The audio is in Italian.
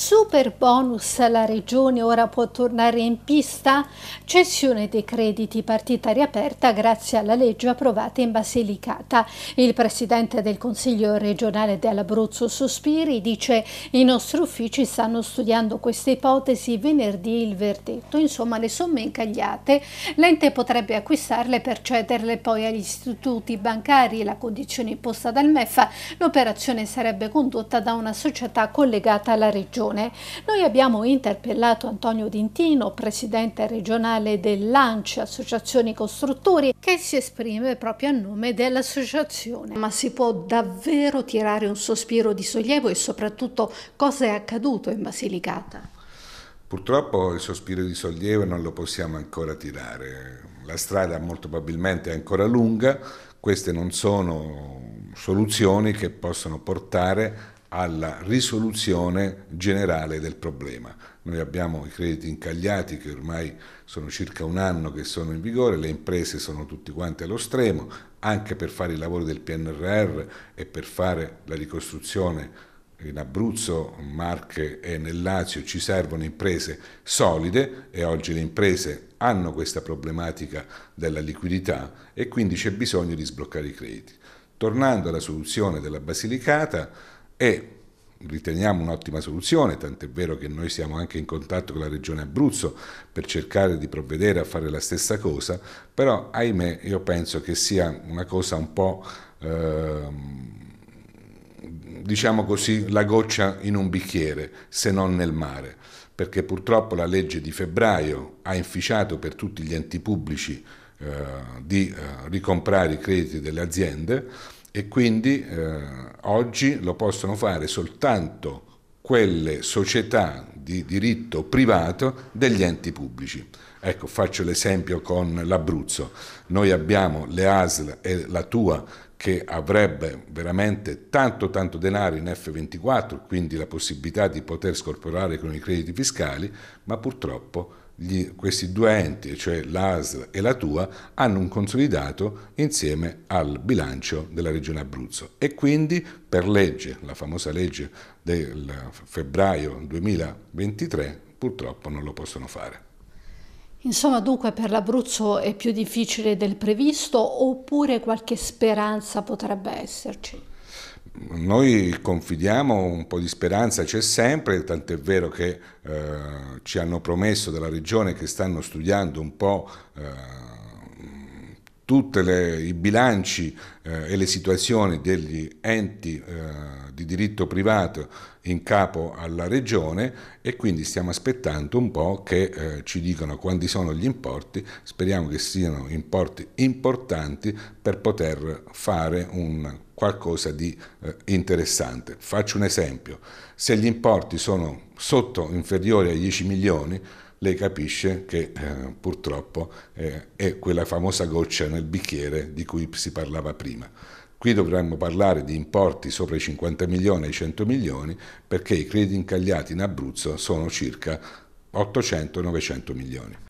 Super bonus, la regione ora può tornare in pista? Cessione dei crediti, partita riaperta grazie alla legge approvata in Basilicata. Il presidente del Consiglio regionale dell'Abruzzo Sospiri dice i nostri uffici stanno studiando questa ipotesi venerdì il verdetto, insomma le somme incagliate l'ente potrebbe acquistarle per cederle poi agli istituti bancari, la condizione imposta dal MEF, l'operazione sarebbe condotta da una società collegata alla regione regione, noi abbiamo interpellato Antonio Dintino, presidente regionale dell'ANCI, Associazioni Costruttori, che si esprime proprio a nome dell'associazione. Ma si può davvero tirare un sospiro di sollievo e soprattutto cosa è accaduto in Basilicata? Purtroppo il sospiro di sollievo non lo possiamo ancora tirare, la strada molto probabilmente è ancora lunga, queste non sono soluzioni che possono portare alla risoluzione generale del problema. Noi abbiamo i crediti incagliati che ormai sono circa un anno che sono in vigore, le imprese sono tutte quante allo stremo, anche per fare i lavori del PNRR e per fare la ricostruzione in Abruzzo, Marche e nel Lazio ci servono imprese solide e oggi le imprese hanno questa problematica della liquidità e quindi c'è bisogno di sbloccare i crediti. Tornando alla soluzione della Basilicata, e riteniamo un'ottima soluzione, tant'è vero che noi siamo anche in contatto con la regione Abruzzo per cercare di provvedere a fare la stessa cosa, però ahimè io penso che sia una cosa un po'... Ehm, diciamo così, la goccia in un bicchiere, se non nel mare, perché purtroppo la legge di febbraio ha inficiato per tutti gli enti pubblici eh, di eh, ricomprare i crediti delle aziende, e quindi eh, oggi lo possono fare soltanto quelle società di diritto privato degli enti pubblici. Ecco, faccio l'esempio con l'Abruzzo. Noi abbiamo le ASL e la tua che avrebbe veramente tanto tanto denaro in F24, quindi la possibilità di poter scorporare con i crediti fiscali, ma purtroppo gli, questi due enti, cioè l'ASL e la tua, hanno un consolidato insieme al bilancio della Regione Abruzzo e quindi per legge, la famosa legge del febbraio 2023, purtroppo non lo possono fare. Insomma, dunque per l'Abruzzo è più difficile del previsto oppure qualche speranza potrebbe esserci? Noi confidiamo, un po' di speranza c'è sempre, tant'è vero che eh, ci hanno promesso dalla Regione che stanno studiando un po' eh, tutti i bilanci eh, e le situazioni degli enti eh, di diritto privato in capo alla regione e quindi stiamo aspettando un po' che eh, ci dicano quanti sono gli importi, speriamo che siano importi importanti per poter fare un qualcosa di eh, interessante. Faccio un esempio, se gli importi sono sotto inferiori ai 10 milioni, lei capisce che eh, purtroppo eh, è quella famosa goccia nel bicchiere di cui si parlava prima. Qui dovremmo parlare di importi sopra i 50 milioni e i 100 milioni perché i crediti incagliati in Abruzzo sono circa 800-900 milioni.